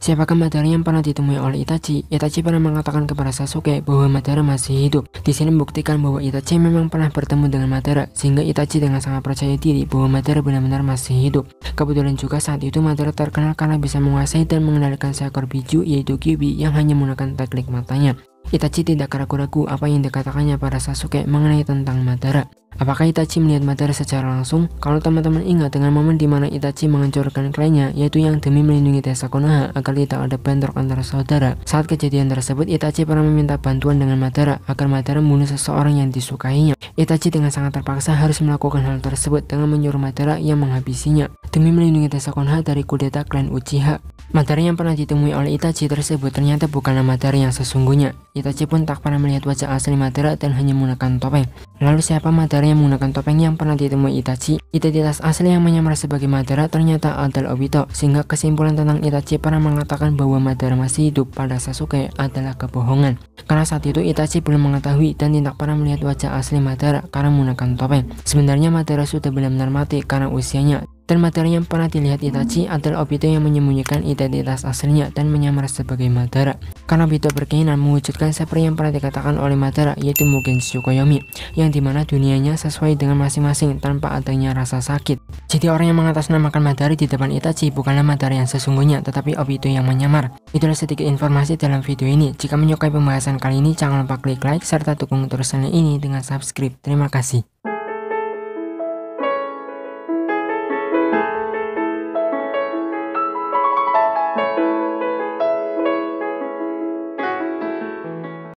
Siapakah Madara yang pernah ditemui oleh Itachi? Itachi pernah mengatakan kepada Sasuke bahwa Madara masih hidup. Di sini membuktikan bahwa Itachi memang pernah bertemu dengan Madara, sehingga Itachi dengan sangat percaya diri bahwa Madara benar-benar masih hidup. Kebetulan juga saat itu Madara terkenal karena bisa menguasai dan mengendalikan seekor biju yaitu Kyuubi yang hanya menggunakan teknik matanya. Itachi tidak ragu-ragu apa yang dikatakannya pada Sasuke mengenai tentang Madara. Apakah Itachi melihat Madara secara langsung? Kalau teman-teman ingat dengan momen di mana Itachi menghancurkan kliennya, yaitu yang demi melindungi desa Konoha agar tidak ada bentrok antara saudara. Saat kejadian tersebut, Itachi pernah meminta bantuan dengan Madara agar Madara membunuh seseorang yang disukainya. Itachi dengan sangat terpaksa harus melakukan hal tersebut dengan menyuruh Madara yang menghabisinya demi melindungi desa Konoha dari kudeta klan Uchiha. Materi yang pernah ditemui oleh Itachi tersebut ternyata bukanlah materi yang sesungguhnya. Itachi pun tak pernah melihat wajah asli materi dan hanya menggunakan topeng. Lalu siapa materi yang menggunakan topeng yang pernah ditemui Itachi? Identitas asli yang menyamar sebagai materi ternyata adalah Obito, sehingga kesimpulan tentang Itachi pernah mengatakan bahwa materi masih hidup pada Sasuke adalah kebohongan. Karena saat itu Itachi belum mengetahui dan tidak pernah melihat wajah asli materi karena menggunakan topeng. Sebenarnya materi sudah benar-benar mati karena usianya, dan materi yang pernah dilihat Itachi adalah Obito yang menyembunyikan identitas aslinya dan menyamar sebagai Madara. Karena Obito berkeinginan mewujudkan seperti yang pernah dikatakan oleh Madara yaitu mungkin Tsukuyomi, yang dimana dunianya sesuai dengan masing-masing tanpa adanya rasa sakit. Jadi orang yang mengatasnamakan Madara di depan Itachi bukanlah Madara yang sesungguhnya tetapi Obito yang menyamar. Itulah sedikit informasi dalam video ini. Jika menyukai pembahasan kali ini jangan lupa klik like serta dukung terus channel ini dengan subscribe. Terima kasih.